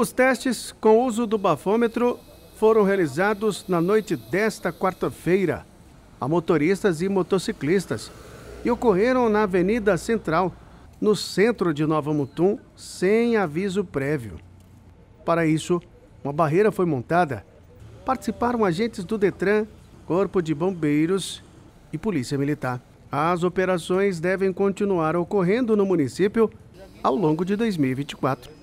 Os testes com uso do bafômetro foram realizados na noite desta quarta-feira a motoristas e motociclistas e ocorreram na Avenida Central, no centro de Nova Mutum, sem aviso prévio. Para isso, uma barreira foi montada. Participaram agentes do Detran, Corpo de Bombeiros e Polícia Militar. As operações devem continuar ocorrendo no município ao longo de 2024.